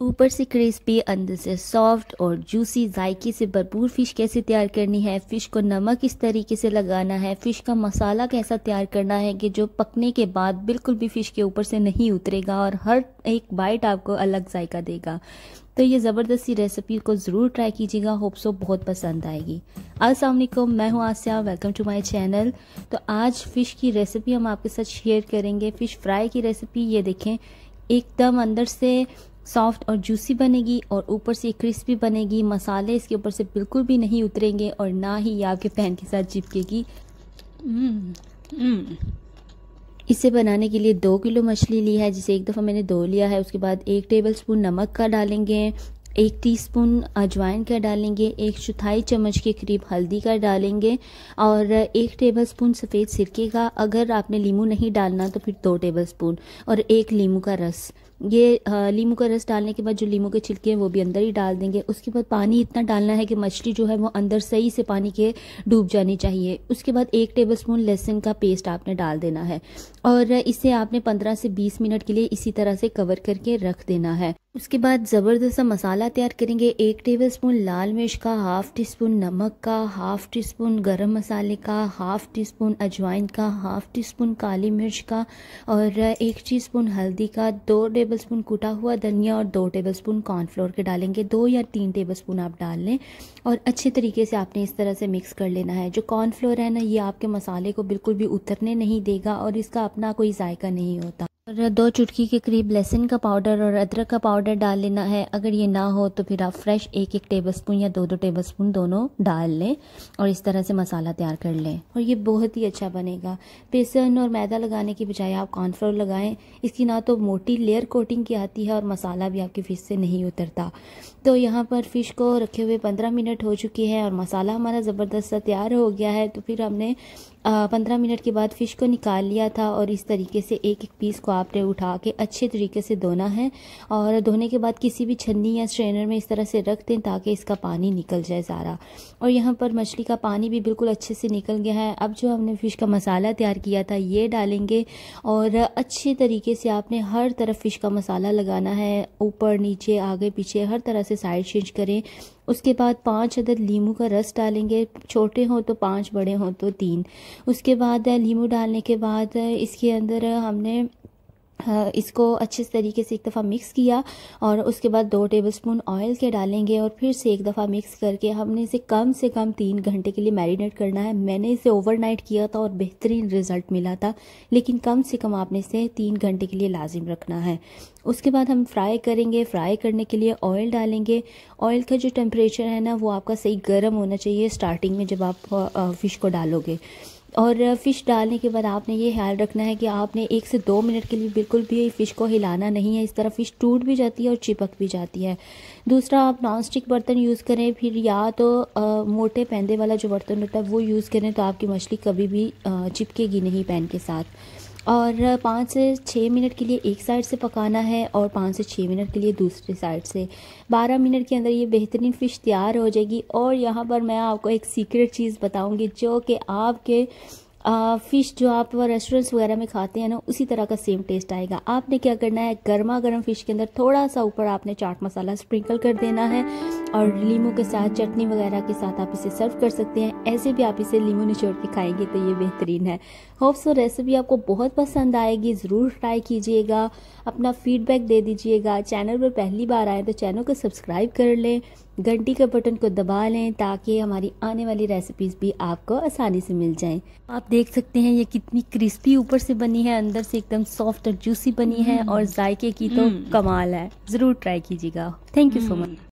ऊपर से क्रिस्पी अंदर से सॉफ्ट और जूसी जायके से भरपूर फ़िश कैसे तैयार करनी है फ़िश को नमक किस तरीके से लगाना है फ़िश का मसाला कैसा तैयार करना है कि जो पकने के बाद बिल्कुल भी फ़िश के ऊपर से नहीं उतरेगा और हर एक बाइट आपको अलग जायका देगा तो ये ज़बरदस्ती रेसिपी को ज़रूर ट्राई कीजिएगा होप सो बहुत पसंद आएगी असलम मैं हूँ Asiya welcome to my channel तो आज फ़िश की रेसिपी हम आपके साथ शेयर करेंगे फ़िश फ्राई की रेसिपी ये देखें एकदम अंदर से सॉफ्ट और जूसी बनेगी और ऊपर से क्रिस्पी बनेगी मसाले इसके ऊपर से बिल्कुल भी नहीं उतरेंगे और ना ही ये आपके पैन के साथ चिपकेगी हम्म, हम्म। इसे बनाने के लिए दो किलो मछली ली है जिसे एक दफ़ा मैंने धो लिया है उसके बाद एक टेबल स्पून नमक का डालेंगे एक टीस्पून अजवाइन का डालेंगे एक चौथाई चम्मच के करीब हल्दी का डालेंगे और एक टेबल स्पून सफ़ेद सिरके का अगर आपने लीमू नहीं डालना तो फिर दो टेबल स्पून और एक लीमू का रस ये लीमू का रस डालने के बाद जो लीमू के छिलके हैं वो भी अंदर ही डाल देंगे उसके बाद पानी इतना डालना है कि मछली जो है वो अंदर सही से पानी के डूब जानी चाहिए उसके बाद एक टेबल स्पून लहसुन का पेस्ट आपने डाल देना है और इसे आपने पंद्रह से बीस मिनट के लिए इसी तरह से कवर करके रख देना है उसके बाद ज़बरदस्त मसाला तैयार करेंगे एक टेबल स्पून लाल मिर्च का हाफ़ टी स्पून नमक का हाफ़ टी स्पून गर्म मसाले का हाफ़ टी स्पून अजवाइन का हाफ़ टी स्पून काली मिर्च का और एक टी स्पून हल्दी का दो टेबल स्पून कुटा हुआ धनिया और दो टेबल स्पून कॉर्नफ्लोर के डालेंगे दो या तीन टेबल स्पून आप डाल लें और अच्छे तरीके से आपने इस तरह से मिक्स कर लेना है जो कॉर्नफ्लोर है ना ये आपके मसाले को बिल्कुल भी उतरने नहीं देगा और इसका अपना कोई जायका नहीं होता दो चुटकी के करीब लहसुन का पाउडर और अदरक का पाउडर डाल लेना है अगर ये ना हो तो फिर आप फ्रेश एक एक टेबलस्पून या दो दो टेबलस्पून दोनों डाल लें और इस तरह से मसाला तैयार कर लें और ये बहुत ही अच्छा बनेगा बेसन और मैदा लगाने की बजाय आप कॉर्नफ्लोर लगाएं इसकी ना तो मोटी लेयर कोटिंग की आती है और मसाला भी आपकी फ़िश से नहीं उतरता तो यहाँ पर फ़िश को रखे हुए पंद्रह मिनट हो चुके हैं और मसाला हमारा ज़बरदस्त तैयार हो गया है तो फिर हमने पंद्रह मिनट के बाद फ़िश को निकाल लिया था और इस तरीके से एक एक पीस को आपने उठा के अच्छे तरीके से धोना है और धोने के बाद किसी भी छन्नी या स्ट्रेनर में इस तरह से रख दें ताकि इसका पानी निकल जाए सारा और यहाँ पर मछली का पानी भी बिल्कुल अच्छे से निकल गया है अब जो हमने फ़िश का मसाला तैयार किया था ये डालेंगे और अच्छे तरीके से आपने हर तरफ फ़िश का मसाला लगाना है ऊपर नीचे आगे पीछे हर तरह से साइड चेंज करें उसके बाद पाँच अदद लीमू का रस डालेंगे छोटे हों तो पाँच बड़े हों तो तीन उसके बाद लीमू डालने के बाद इसके अंदर हमने इसको अच्छे तरीके से एक दफ़ा मिक्स किया और उसके बाद दो टेबलस्पून ऑयल के डालेंगे और फिर से एक दफ़ा मिक्स करके हमने इसे कम से कम तीन घंटे के लिए मैरिनेट करना है मैंने इसे ओवरनाइट किया था और बेहतरीन रिजल्ट मिला था लेकिन कम से कम आपने इसे तीन घंटे के लिए लाजिम रखना है उसके बाद हम फ्राई करेंगे फ्राई करने के लिए ऑयल डालेंगे ऑयल का जो टेम्परेचर है ना वो आपका सही गर्म होना चाहिए स्टार्टिंग में जब आप फ़िश को डालोगे और फ़िश डालने के बाद आपने ये ख्याल रखना है कि आपने एक से दो मिनट के लिए बिल्कुल भी फ़िश को हिलाना नहीं है इस तरह फ़िश टूट भी जाती है और चिपक भी जाती है दूसरा आप नॉन स्टिक बर्तन यूज़ करें फिर या तो आ, मोटे पैंदे वाला जो बर्तन होता है वो यूज़ करें तो आपकी मछली कभी भी आ, चिपकेगी नहीं पैन के साथ और पाँच से छः मिनट के लिए एक साइड से पकाना है और पाँच से छः मिनट के लिए दूसरे साइड से बारह मिनट के अंदर ये बेहतरीन फ़िश तैयार हो जाएगी और यहाँ पर मैं आपको एक सीक्रेट चीज़ बताऊँगी जो कि आपके फ़िश जो आप रेस्टोरेंट्स वगैरह में खाते हैं ना उसी तरह का सेम टेस्ट आएगा आपने क्या करना है गर्मा गर्म फिश के अंदर थोड़ा सा ऊपर आपने चाट मसाला स्प्रिंकल कर देना है और लीमू के साथ चटनी वगैरह के साथ आप इसे सर्व कर सकते हैं ऐसे भी आप इसे लीमू निचोड़ के खाएंगे तो ये बेहतरीन है होप सो रेसिपी आपको बहुत पसंद आएगी ज़रूर ट्राई कीजिएगा अपना फीडबैक दे दीजिएगा चैनल पर पहली बार आए तो चैनल को सब्सक्राइब कर लें घंटी के बटन को दबा लें ताकि हमारी आने वाली रेसिपीज़ भी आपको आसानी से मिल जाएं आप देख सकते हैं ये कितनी क्रिस्पी ऊपर से बनी है अंदर से एकदम सॉफ्ट और जूसी बनी है हम्म। और जायके की तो हम्म। कमाल है ज़रूर ट्राई कीजिएगा थैंक यू सो मच